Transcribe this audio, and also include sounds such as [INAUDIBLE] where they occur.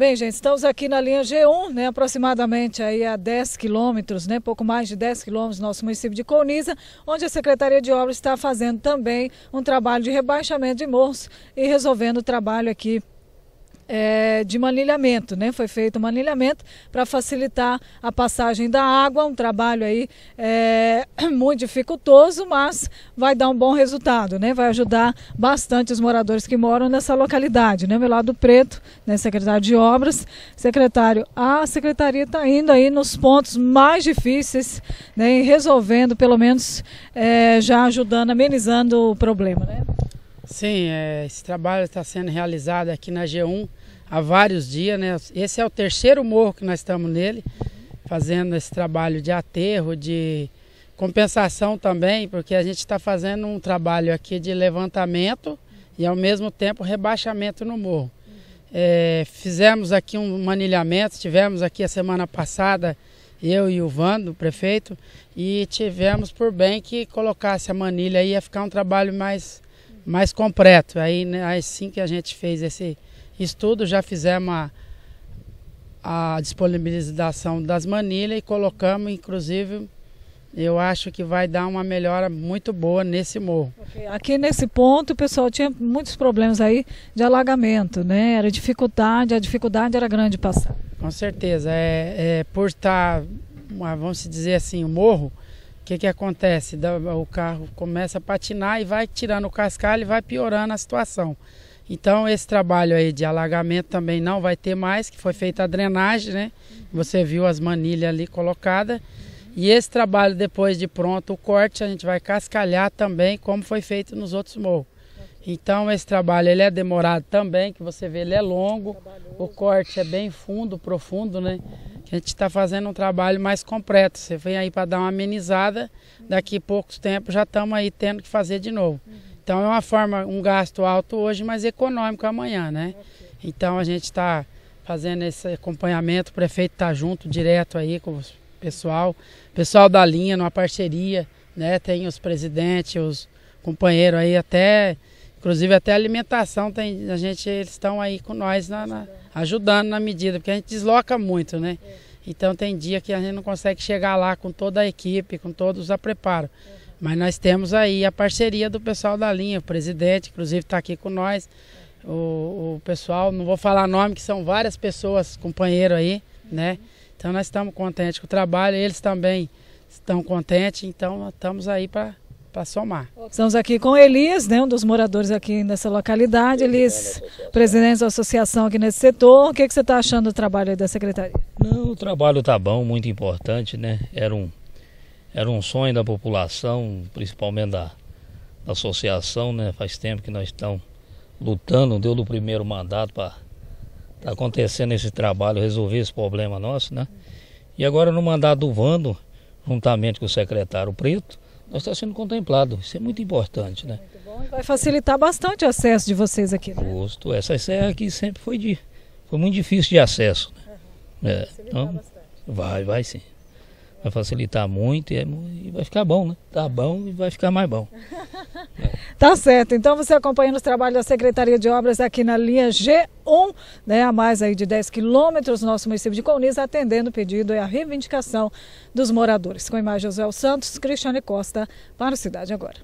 Bem, gente, estamos aqui na linha G1, né, aproximadamente aí a 10 quilômetros, né, pouco mais de 10 quilômetros do nosso município de Coniza, onde a Secretaria de Obras está fazendo também um trabalho de rebaixamento de morros e resolvendo o trabalho aqui é, de manilhamento, né? Foi feito um manilhamento para facilitar a passagem da água, um trabalho aí é, [CLEARS THROAT] muito dificultoso, mas vai dar um bom resultado, né? Vai ajudar bastante os moradores que moram nessa localidade, né? Meu lado preto, né? Secretário de Obras, secretário, a secretaria está indo aí nos pontos mais difíceis, né? E resolvendo, pelo menos é, já ajudando, amenizando o problema, né? Sim, é, esse trabalho está sendo realizado aqui na G1 há vários dias, né? Esse é o terceiro morro que nós estamos nele, fazendo esse trabalho de aterro, de compensação também, porque a gente está fazendo um trabalho aqui de levantamento e ao mesmo tempo rebaixamento no morro. É, fizemos aqui um manilhamento, tivemos aqui a semana passada eu e o Vando, prefeito, e tivemos por bem que colocasse a manilha aí, ia ficar um trabalho mais, mais completo. Aí né, assim que a gente fez esse, estudo, já fizemos a, a disponibilização das manilhas e colocamos, inclusive, eu acho que vai dar uma melhora muito boa nesse morro. Aqui nesse ponto, o pessoal tinha muitos problemas aí de alagamento, né? Era dificuldade, a dificuldade era grande passar. Com certeza. É, é por estar, vamos dizer assim, o morro, o que, que acontece? O carro começa a patinar e vai tirando o cascalho e vai piorando a situação. Então esse trabalho aí de alagamento também não vai ter mais, que foi feita a drenagem, né? Você viu as manilhas ali colocadas. E esse trabalho depois de pronto o corte, a gente vai cascalhar também, como foi feito nos outros morros. Então esse trabalho ele é demorado também, que você vê ele é longo, o corte é bem fundo, profundo, né? A gente está fazendo um trabalho mais completo. Você vem aí para dar uma amenizada, daqui a poucos tempos já estamos aí tendo que fazer de novo. Então é uma forma, um gasto alto hoje, mas econômico amanhã, né? Então a gente está fazendo esse acompanhamento, o prefeito está junto, direto aí com o pessoal, pessoal da linha, numa parceria, né? Tem os presidentes, os companheiros aí, até, inclusive até alimentação, tem, a gente, eles estão aí com nós na, na, ajudando na medida, porque a gente desloca muito, né? É. Então tem dia que a gente não consegue chegar lá com toda a equipe, com todos a preparo. Mas nós temos aí a parceria do pessoal da linha, o presidente, inclusive, está aqui com nós. O, o, pessoal, não vou falar nome, que são várias pessoas, companheiro aí, né? Então nós estamos contentes com o trabalho, eles também estão contentes, então estamos aí para para somar. Estamos aqui com Elias, né, um dos moradores aqui nessa localidade. Elias, presidente da associação aqui nesse setor. O que, é que você está achando do trabalho da secretaria? Não, o trabalho está bom, muito importante, né? Era um, era um sonho da população, principalmente da, da associação, né? Faz tempo que nós estamos lutando, deu do primeiro mandato para tá acontecendo esse trabalho, resolver esse problema nosso, né? E agora no mandato do Vando, juntamente com o secretário Preto, nós está sendo contemplado. Isso é muito importante, né? Muito bom. vai facilitar bastante o acesso de vocês aqui, né? Justo. Essa serra aqui sempre foi de foi muito difícil de acesso. Né? Uhum. É, então, vai, vai sim vai facilitar muito e, é e, vai ficar bom, né? Tá bom e vai ficar mais bom. [LAUGHS] Tá certo. Então você acompanhando os trabalhos da Secretaria de Obras aqui na linha G1, né, a mais aí de 10 quilômetros, nosso município de Colniz, atendendo o pedido e a reivindicação dos moradores. Com imagens José Santos, Cristiane Costa, para a Cidade Agora.